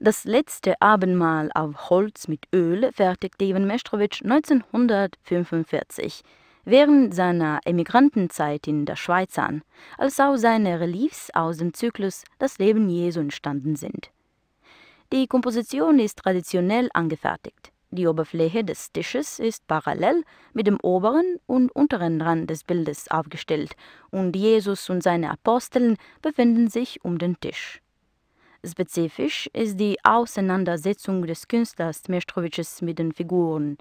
Das letzte Abendmahl auf Holz mit Öl fertigte Ivan Mestrowitsch 1945 während seiner Emigrantenzeit in der Schweiz an, als auch seine Reliefs aus dem Zyklus Das Leben Jesu entstanden sind. Die Komposition ist traditionell angefertigt. Die Oberfläche des Tisches ist parallel mit dem oberen und unteren Rand des Bildes aufgestellt und Jesus und seine Aposteln befinden sich um den Tisch. Spezifisch ist die Auseinandersetzung des Künstlers Mestrowitsch mit den Figuren.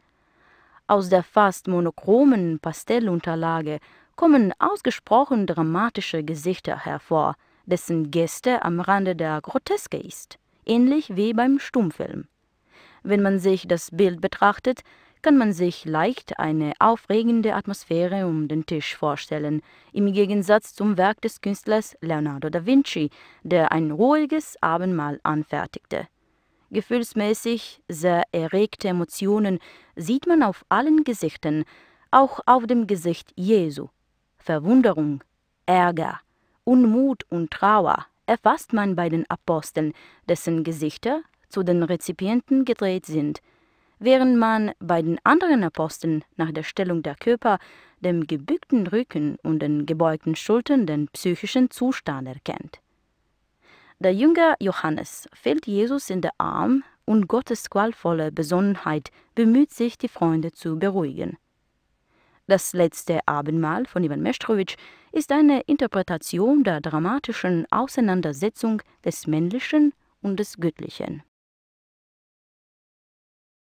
Aus der fast monochromen Pastellunterlage kommen ausgesprochen dramatische Gesichter hervor, dessen Gäste am Rande der Groteske ist, ähnlich wie beim Stummfilm. Wenn man sich das Bild betrachtet, kann man sich leicht eine aufregende Atmosphäre um den Tisch vorstellen, im Gegensatz zum Werk des Künstlers Leonardo da Vinci, der ein ruhiges Abendmahl anfertigte. Gefühlsmäßig sehr erregte Emotionen sieht man auf allen Gesichtern, auch auf dem Gesicht Jesu. Verwunderung, Ärger, Unmut und Trauer erfasst man bei den Aposteln, dessen Gesichter zu den Rezipienten gedreht sind – Während man bei den anderen Aposteln nach der Stellung der Körper, dem gebückten Rücken und den gebeugten Schultern den psychischen Zustand erkennt. Der Jünger Johannes fällt Jesus in den Arm und Gottes qualvolle Besonnenheit bemüht sich, die Freunde zu beruhigen. Das letzte Abendmahl von Ivan Mestrowitsch ist eine Interpretation der dramatischen Auseinandersetzung des Männlichen und des Göttlichen.